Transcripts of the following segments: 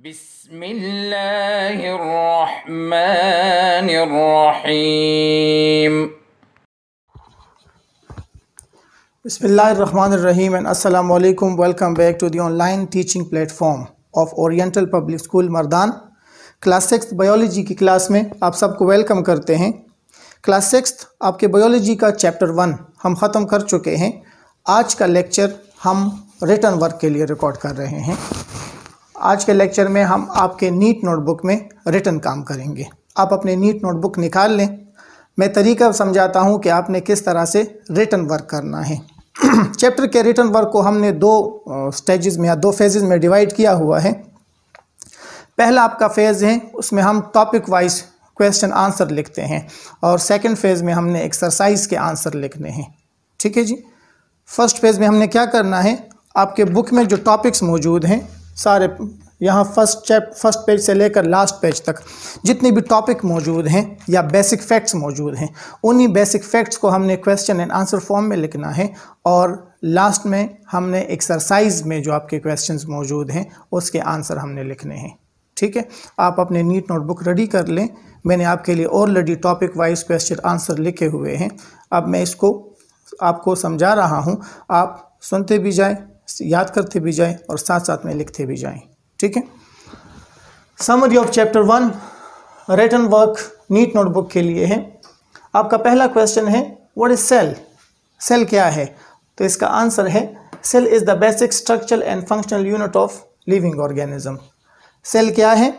بسم الله الرحمن الرحيم بسم الله الرحمن الرحيم and assalamu alaikum welcome back to the online teaching platform of Oriental Public School Mardan class six biology की class में आप सबको welcome करते हैं class six आपके biology का चैप्टर वन हम ख़त्म कर चुके हैं आज का लेक्चर हम रिटर्न वर्क के लिए रिकॉर्ड कर रहे हैं आज के लेक्चर में हम आपके नीट नोटबुक में रिटर्न काम करेंगे आप अपने नीट नोटबुक निकाल लें मैं तरीका समझाता हूँ कि आपने किस तरह से रिटर्न वर्क करना है चैप्टर के रिटर्न वर्क को हमने दो स्टेजेस में या दो फेजेज में डिवाइड किया हुआ है पहला आपका फेज़ है उसमें हम टॉपिक वाइज क्वेश्चन आंसर लिखते हैं और सेकेंड फेज़ में हमने एक्सरसाइज के आंसर लिखने हैं ठीक है जी फर्स्ट फेज़ में हमने क्या करना है आपके बुक में जो टॉपिक्स मौजूद हैं सारे यहाँ फर्स्ट चैप फर्स्ट पेज से लेकर लास्ट पेज तक जितने भी टॉपिक मौजूद हैं या बेसिक फैक्ट्स मौजूद हैं उन्हीं बेसिक फैक्ट्स को हमने क्वेश्चन एंड आंसर फॉर्म में लिखना है और लास्ट में हमने एक्सरसाइज में जो आपके क्वेश्चन मौजूद हैं उसके आंसर हमने लिखने हैं ठीक है आप अपने नीट नोटबुक रेडी कर लें मैंने आपके लिए already topic wise question answer लिखे हुए हैं अब मैं इसको आपको समझा रहा हूँ आप सुनते भी जाएं याद करते भी जाएं और साथ साथ में लिखते भी जाएं ठीक है summary of chapter one written work neat notebook के लिए है आपका पहला क्वेश्चन है व्हाट इज सेल सेल क्या है तो इसका आंसर है cell is the basic structural and functional unit of living organism cell क्या है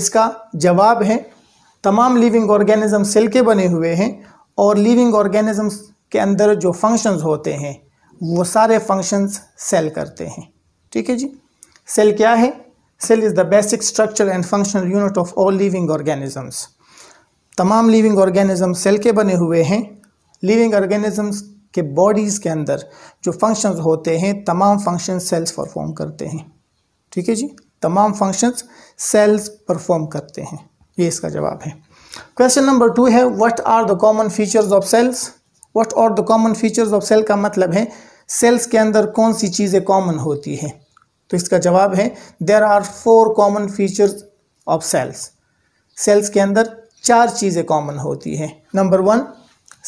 इसका जवाब है तमाम लिविंग ऑर्गेनिज्म सेल के बने हुए हैं और लिविंग ऑर्गेनिज्म के अंदर जो फंक्शंस होते हैं वो सारे फंक्शंस सेल करते हैं ठीक है जी सेल क्या है cell is the basic structure and functional unit of all living organisms तमाम लिविंग ऑर्गेनिज्म सेल के बने हुए हैं लिविंग ऑर्गेनिजम्स के बॉडीज़ के अंदर जो फंक्शंस होते हैं तमाम फंक्शन सेल्स परफॉर्म करते हैं ठीक है जी तमाम फंक्शंस सेल्स परफॉर्म करते हैं ये इसका जवाब है क्वेश्चन नंबर टू है what are the common features of cells what are the common features of cell का मतलब है सेल्स के अंदर कौन सी चीज़ें कॉमन होती हैं तो इसका जवाब है there are four common features of cells cells के अंदर चार चीज़ें कॉमन होती हैं नंबर वन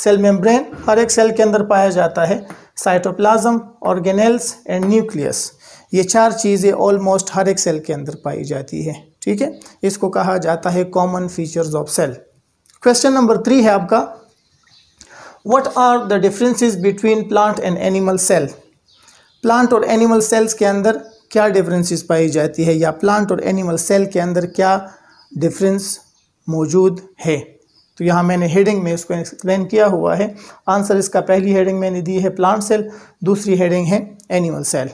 सेल मेम्ब्रेन हर एक सेल के अंदर पाया जाता है साइटोप्लाज्म ऑर्गेनेल्स एंड न्यूक्लियस ये चार चीज़ें ऑलमोस्ट हर एक सेल के अंदर पाई जाती है ठीक है इसको कहा जाता है common features of cell question number three है आपका what are the differences between plant and animal cell plant और एनिमल सेल्स के अंदर क्या डिफरेंसेस पाई जाती है या प्लांट और एनिमल सेल के अंदर क्या डिफरेंस मौजूद है तो यहाँ मैंने हेडिंग में इसको एक्सप्लेन किया हुआ है आंसर इसका पहली हेडिंग मैंने दी है प्लांट सेल दूसरी हेडिंग है animal cell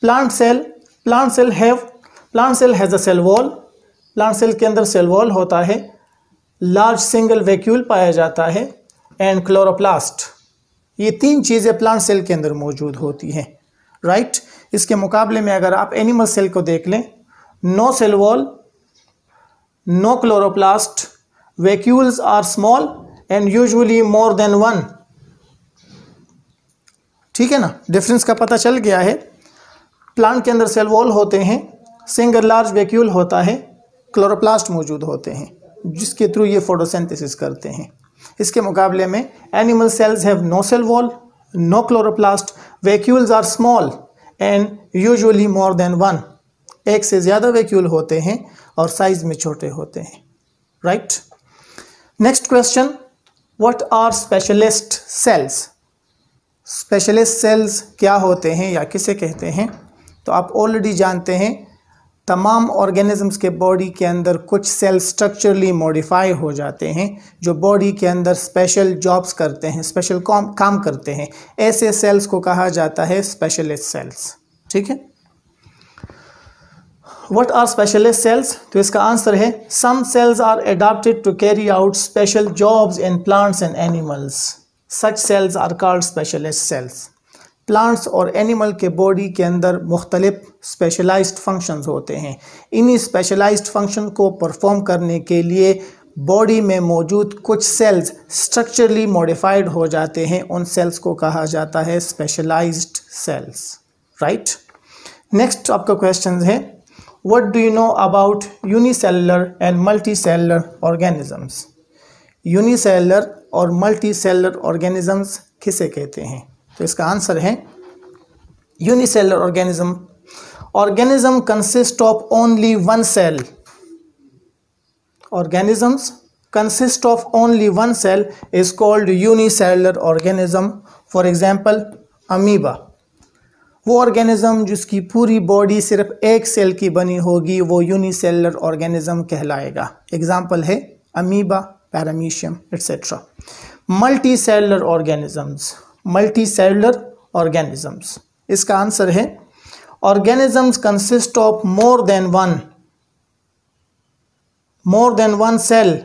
plant cell plant cell have plant cell has a cell wall plant cell के अंदर सेल वॉल होता है लार्ज सिंगल वैक्यूल पाया जाता है एंड क्लोरोप्लास्ट ये तीन चीज़ें प्लांट सेल के अंदर मौजूद होती हैं राइट right? इसके मुकाबले में अगर आप एनिमल सेल को देख लें no cell wall no chloroplast vacuoles are small and usually more than one ठीक है ना डिफरेंस का पता चल गया है प्लांट के अंदर सेल वॉल होते हैं सिंगल लार्ज वैक्यूल होता है क्लोरोप्लास्ट मौजूद होते हैं जिसके थ्रू ये फोटोसेंथिस करते हैं इसके मुकाबले में animal cells have no cell wall no chloroplast vacuoles are small and usually more than one एक से ज़्यादा वैक्यूल होते हैं और साइज में छोटे होते हैं right next question what are specialist cells specialist cells क्या होते हैं या किसे कहते हैं तो आप ऑलरेडी जानते हैं तमाम ऑर्गेनिजम्स के बॉडी के अंदर कुछ सेल स्ट्रक्चरली मॉडिफाई हो जाते हैं जो बॉडी के अंदर स्पेशल जॉब्स करते हैं स्पेशल काम काम करते हैं ऐसे सेल्स को कहा जाता है स्पेशलिस्ट सेल्स ठीक है वट आर स्पेशलिस्ट सेल्स तो इसका आंसर है some cells are adapted to carry out special jobs in plants and animals such cells are called specialist cells plants और एनिमल के बॉडी के अंदर मुख्तलिफ स्पेशलाइज्ड फंक्शंस होते हैं इन्हीं स्पेशलाइज्ड फंक्शन को परफॉर्म करने के लिए बॉडी में मौजूद कुछ सेल्स स्ट्रक्चरली मॉडिफाइड हो जाते हैं उन सेल्स को कहा जाता है स्पेशलाइज्ड सेल्स राइट नेक्स्ट आपका क्वेश्चन है what do you know about unicellular and multicellular organisms unicellular और मल्टी सेलर ऑर्गेनिजम्स किसे कहते हैं तो इसका आंसर है unicellular organism organism consist of only one cell organisms consist of only one cell is called unicellular organism for example amoeba वो organism जिसकी पूरी बॉडी सिर्फ एक सेल की बनी होगी वो यूनिसेलर ऑर्गेनिज्म कहलाएगा एग्जाम्पल है amoeba paramecium etcetera multicellular organisms multicellular organisms इसका आंसर है organisms consist of more than one more than one cell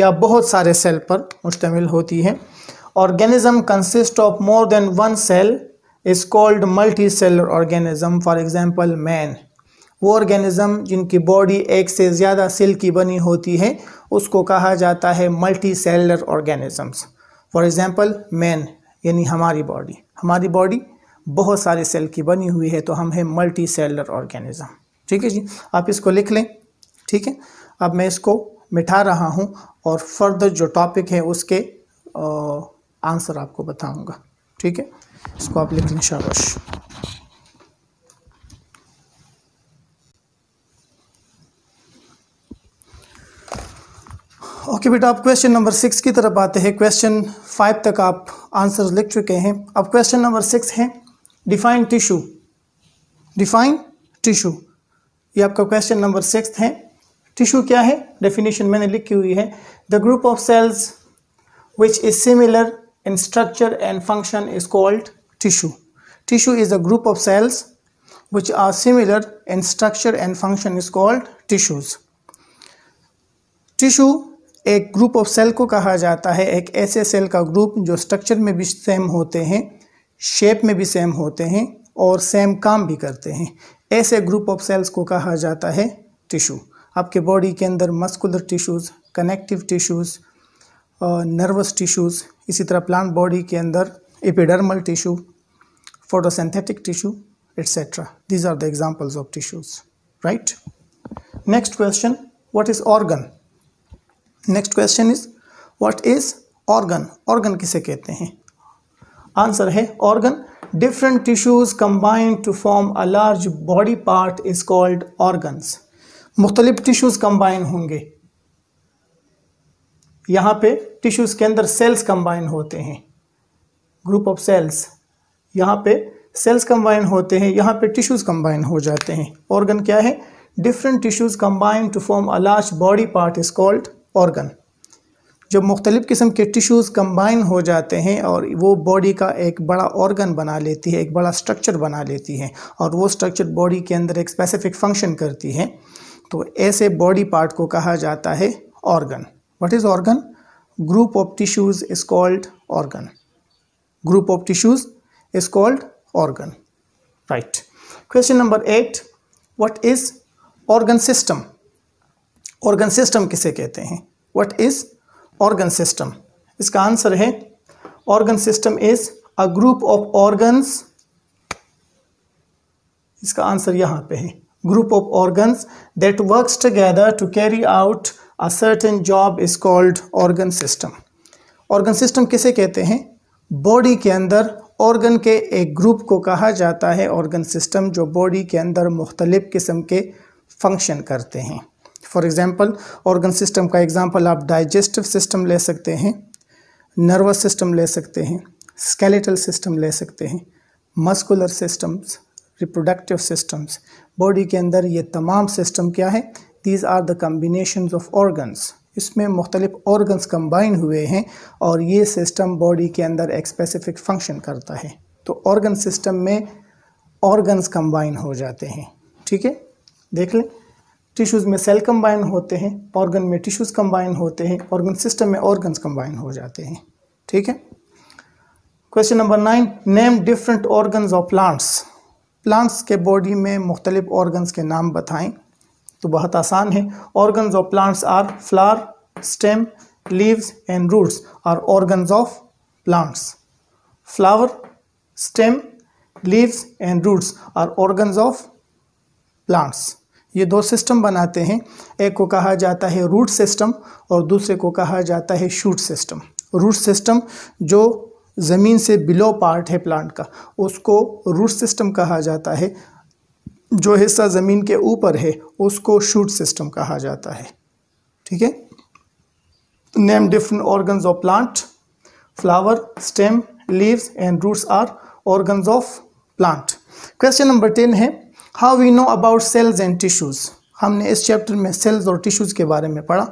या बहुत सारे सेल पर मुश्तमिल होती है organism consist of more than one cell is called multicellular organism for example man वो ऑर्गेनिज्म जिनकी बॉडी एक से ज़्यादा सेल की बनी होती है उसको कहा जाता है multicellular organisms for example man यानी हमारी बॉडी हमारी बॉडी बहुत सारे सेल की बनी हुई है तो हम हैं मल्टी सेलर ऑर्गेनिज़म ठीक है जी आप इसको लिख लें ठीक है अब मैं इसको मिटा रहा हूँ और फर्दर जो टॉपिक है उसके आंसर आपको बताऊँगा ठीक है इसको आप लिख लें शाबाश ओके okay बेटा आप क्वेश्चन नंबर सिक्स की तरफ आते हैं क्वेश्चन फाइव तक आप आंसर लिख चुके हैं अब क्वेश्चन नंबर सिक्स है डिफाइन टिश्यू डिफाइन टिश्यू ये आपका क्वेश्चन नंबर सिक्स है टिश्यू क्या है डेफिनेशन मैंने लिखी हुई है the group of cells which is similar in structure and function is called tissue tissue is a group of cells which are similar in structure and function is called tissues tissue एक group of cell को कहा जाता है एक ऐसे cell का group जो structure में भी सेम होते हैं शेप में भी सेम होते हैं और सेम काम भी करते हैं ऐसे ग्रुप ऑफ सेल्स को कहा जाता है टिशू आपके बॉडी के अंदर muscular tissues connective tissues nervous tissues इसी तरह प्लांट बॉडी के अंदर epidermal tissue photosynthetic tissue etcetera these are the examples of tissues right next question what is organ next question is what is organ organ किसे कहते हैं answer है organ different tissues combine to form a large body part is called organs मुख्तलिफ tissues combine होंगे यहाँ पे tissues के अंदर सेल्स कंबाइन होते हैं ग्रुप ऑफ सेल्स यहाँ पे सेल्स कंबाइन होते हैं यहाँ पे टिश्यूज कंबाइन हो जाते हैं ऑर्गन क्या है different tissues combine to form a large body part is called organ जब मुख्तलिफ़ किस्म के टिश्यूज़ कंबाइन हो जाते हैं और वो बॉडी का एक बड़ा ऑर्गन बना लेती है एक बड़ा स्ट्रक्चर बना लेती है और वो स्ट्रक्चर बॉडी के अंदर एक स्पेसिफिक फंक्शन करती है तो ऐसे बॉडी पार्ट को कहा जाता है organ what is organ group of tissues is called organ group of tissues is called organ right question number eight what is organ system organ system किसे कहते हैं वट इज़ ऑर्गन सिस्टम इसका answer है organ system is a group of organs इसका answer यहाँ पे है group of organs that works together to carry out a certain job is called organ system organ system किसे कहते हैं body के अंदर ऑर्गन के एक ग्रुप को कहा जाता है ऑर्गन सिस्टम जो बॉडी के अंदर मुख्तलिफ़ किस्म के फंक्शन करते हैं फॉर एग्ज़ाम्पल ऑर्गन सिस्टम का एग्ज़ाम्पल आप डाइजेस्टिव सिस्टम ले सकते हैं नर्वस सिस्टम ले सकते हैं स्केलेटल सिस्टम ले सकते हैं muscular systems reproductive systems body के अंदर ये तमाम सिस्टम क्या है these are the combination of organs इसमें मुख्तलिफ ऑर्गन्स कम्बाइन हुए हैं और ये सिस्टम बॉडी के अंदर एक स्पेसिफिक फंक्शन करता है तो ऑर्गन सिस्टम में ऑर्गन्स कम्बाइन हो जाते हैं ठीक है देख लें टिश्यूज़ में सेल कंबाइन होते हैं ऑर्गन में टिश्यूज़ कंबाइन होते हैं ऑर्गन सिस्टम में ऑर्गन्स कंबाइन हो जाते हैं ठीक है question number nine name different organs of plants plants के बॉडी में मुख्तलिफ ऑर्गन्स के नाम बताएं तो बहुत आसान है organs of plants are flower stem leaves and roots are organs of plants flower stem leaves and roots are organs of plants ये दो सिस्टम बनाते हैं एक को कहा जाता है रूट सिस्टम और दूसरे को कहा जाता है शूट सिस्टम रूट सिस्टम जो ज़मीन से बिलो पार्ट है प्लांट का उसको रूट सिस्टम कहा जाता है जो हिस्सा ज़मीन के ऊपर है उसको शूट सिस्टम कहा जाता है ठीक है name different organs of plant flower stem leaves and roots are organs of plant question number ten है how we know about cells and tissues हमने इस चैप्टर में सेल्स और टिश्यूज के बारे में पढ़ा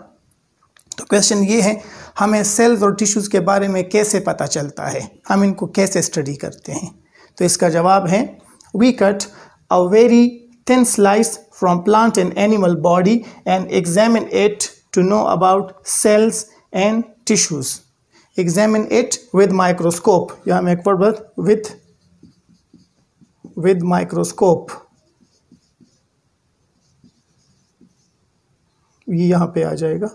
तो क्वेश्चन ये है हमें सेल्स और टिश्यूज के बारे में कैसे पता चलता है हम इनको कैसे स्टडी करते हैं तो इसका जवाब है we cut a very thin slice from plant and animal body and examine it to know about cells and tissues examine it with microscope या हम एक विद विद माइक्रोस्कोप ये यहाँ पे आ जाएगा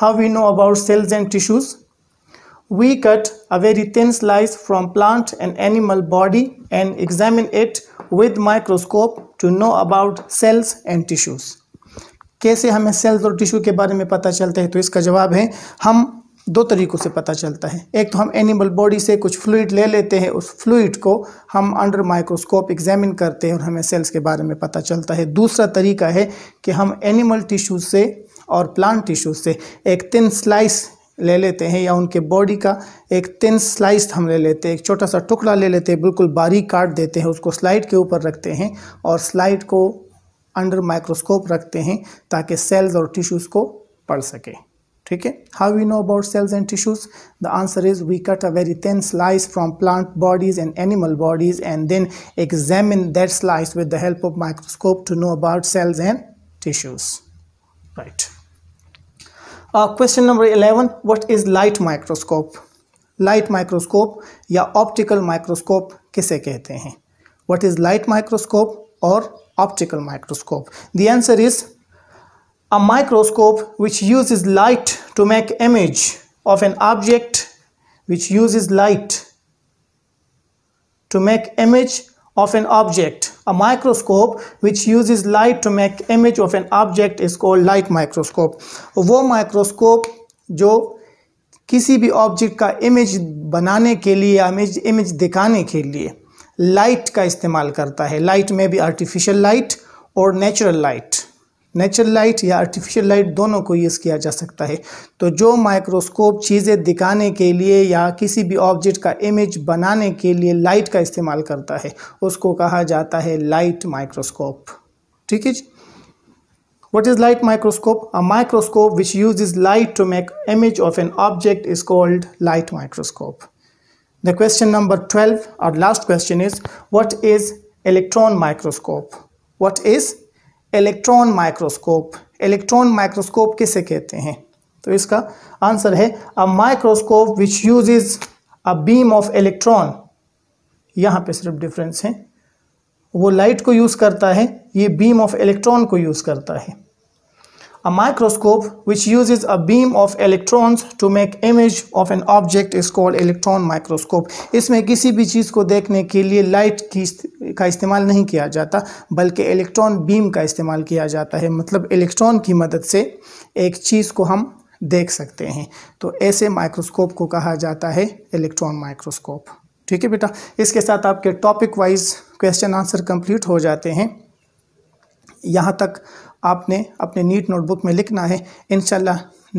how we know about cells and tissues we cut a very thin slice from plant and animal body and examine it with microscope to know about cells and tissues कैसे हमें sales और tissue के बारे में पता चलता है तो इसका जवाब है हम दो तरीक़ों से पता चलता है एक तो हम एनिमल बॉडी से कुछ फ्लूड ले लेते हैं उस फ्लूड को हम अंडर माइक्रोस्कोप एग्जामिन करते हैं और हमें सेल्स के बारे में पता चलता है दूसरा तरीका है कि हम एनिमल टिश्यूज से और प्लांट टिश्यूज से एक तिन स्लाइस ले लेते हैं या उनके बॉडी का एक तिन स्लाइस हम ले लेते हैं एक छोटा सा टुकड़ा ले लेते हैं बिल्कुल बारीक काट देते हैं उसको स्लाइड के ऊपर रखते हैं और स्लाइड को अंडर माइक्रोस्कोप रखते हैं ताकि सेल्स और टिश्यूज़ को पढ़ सकें ठीक है how we know about cells and tissues the answer is we cut a thin slice from plant bodies and animal bodies and then examine that slice with the help of microscope to know about cells and tissues right uh, question number 11 what is light microscope light microscope या optical microscope किसे कहते हैं what is light microscope or optical microscope the answer is A microscope which uses light to make image of an object which uses light to make image of an object. A microscope which uses light to make image of an object is called light microscope. wo microscope jo kisi bhi object ka image banane ke liye image image dikhane ke liye light ka istemal karta hai light may be artificial light or natural light natural light या artificial light दोनों को use किया जा सकता है तो जो microscope चीज़ें दिखाने के लिए या किसी भी ऑब्जेक्ट का इमेज बनाने के लिए लाइट का इस्तेमाल करता है उसको कहा जाता है लाइट माइक्रोस्कोप ठीक है what is light microscope a microscope which use is light to make image of an object is called light microscope the question number twelve और last question is what is electron microscope what is electron microscope electron microscope किसे कहते हैं तो इसका answer है a microscope which use a beam of electron यहाँ पे सिर्फ डिफरेंस है वो लाइट को यूज़ करता है ये बीम ऑफ इलेक्ट्रॉन को यूज़ करता है A microscope which uses a beam of electrons to make image of an object is called electron microscope. इसमें किसी भी चीज़ को देखने के लिए लाइट की का इस्तेमाल नहीं किया जाता बल्कि इलेक्ट्रॉन बीम का इस्तेमाल किया जाता है मतलब इलेक्ट्रॉन की मदद से एक चीज़ को हम देख सकते हैं तो ऐसे माइक्रोस्कोप को कहा जाता है इलेक्ट्रॉन माइक्रोस्कोप ठीक है बेटा इसके साथ आपके topic wise question answer complete हो जाते हैं यहाँ तक आपने अपने नीट नोटबुक में लिखना है इन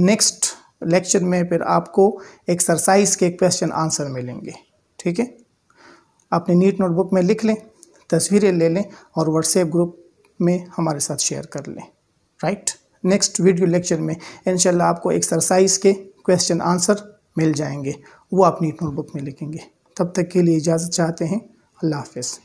नेक्स्ट लेक्चर में फिर आपको एक्सरसाइज के क्वेश्चन आंसर मिलेंगे ठीक है अपने नीट नोटबुक में लिख लें तस्वीरें ले लें और व्हाट्सएप ग्रुप में हमारे साथ शेयर कर लें राइट नेक्स्ट वीडियो लेक्चर में इन आपको एक्सरसाइज के क्वेश्चन आंसर मिल जाएंगे वो आप नीट नोटबुक में लिखेंगे तब तक के लिए इजाज़त चाहते हैं अल्लाह हाफिज़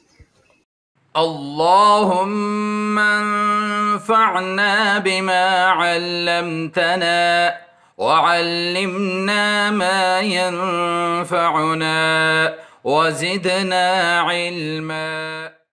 اللهم انفعنا بما علمتنا وعلمنا ما ينفعنا وزدنا علما